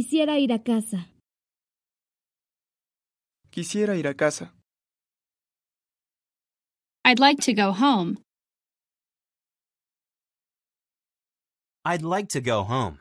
Quisiera ir a casa. Quisiera ir a casa. I'd like to go home. I'd like to go home.